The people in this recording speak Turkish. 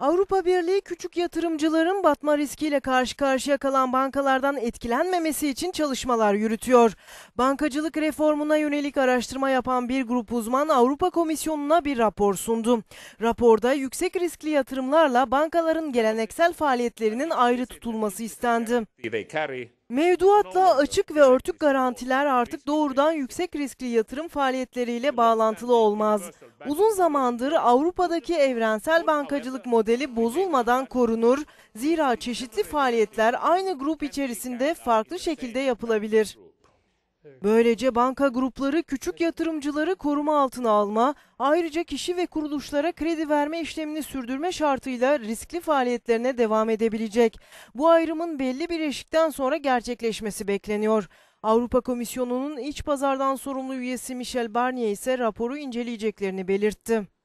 Avrupa Birliği küçük yatırımcıların batma riskiyle karşı karşıya kalan bankalardan etkilenmemesi için çalışmalar yürütüyor. Bankacılık reformuna yönelik araştırma yapan bir grup uzman Avrupa Komisyonu'na bir rapor sundu. Raporda yüksek riskli yatırımlarla bankaların geleneksel faaliyetlerinin ayrı tutulması istendi. Mevduatla açık ve örtük garantiler artık doğrudan yüksek riskli yatırım faaliyetleriyle bağlantılı olmaz. Uzun zamandır Avrupa'daki evrensel bankacılık modeli bozulmadan korunur. Zira çeşitli faaliyetler aynı grup içerisinde farklı şekilde yapılabilir. Böylece banka grupları küçük yatırımcıları koruma altına alma, ayrıca kişi ve kuruluşlara kredi verme işlemini sürdürme şartıyla riskli faaliyetlerine devam edebilecek. Bu ayrımın belli bir eşikten sonra gerçekleşmesi bekleniyor. Avrupa Komisyonu'nun iç pazardan sorumlu üyesi Michel Barnier ise raporu inceleyeceklerini belirtti.